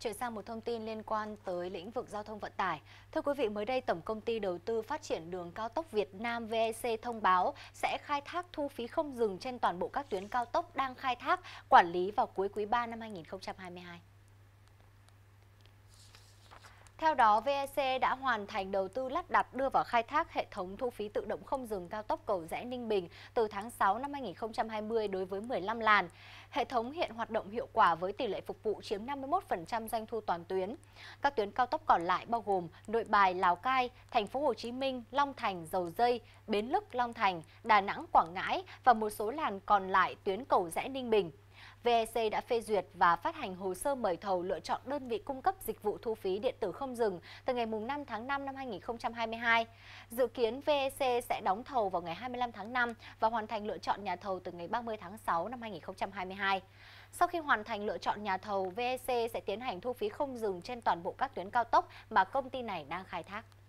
Chuyển sang một thông tin liên quan tới lĩnh vực giao thông vận tải. Thưa quý vị, mới đây Tổng công ty Đầu tư Phát triển Đường Cao tốc Việt Nam VEC thông báo sẽ khai thác thu phí không dừng trên toàn bộ các tuyến cao tốc đang khai thác, quản lý vào cuối quý 3 năm 2022. Theo đó, VEC đã hoàn thành đầu tư lắp đặt đưa vào khai thác hệ thống thu phí tự động không dừng cao tốc cầu rẽ Ninh Bình từ tháng 6 năm 2020 đối với 15 làn. Hệ thống hiện hoạt động hiệu quả với tỷ lệ phục vụ chiếm 51% doanh thu toàn tuyến. Các tuyến cao tốc còn lại bao gồm Nội Bài, Lào Cai, Thành phố Hồ Chí Minh, Long Thành, Dầu Dây, Bến Lức, Long Thành, Đà Nẵng, Quảng Ngãi và một số làn còn lại tuyến cầu rẽ Ninh Bình. VEC đã phê duyệt và phát hành hồ sơ mời thầu lựa chọn đơn vị cung cấp dịch vụ thu phí điện tử không dừng từ ngày 5 tháng 5 năm 2022. Dự kiến VEC sẽ đóng thầu vào ngày 25 tháng 5 và hoàn thành lựa chọn nhà thầu từ ngày 30 tháng 6 năm 2022. Sau khi hoàn thành lựa chọn nhà thầu, VEC sẽ tiến hành thu phí không dừng trên toàn bộ các tuyến cao tốc mà công ty này đang khai thác.